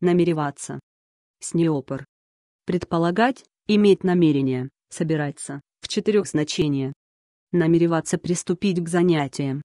намереваться. Снеопор. Предполагать, иметь намерение, собираться, в четырех значения. Намереваться приступить к занятиям.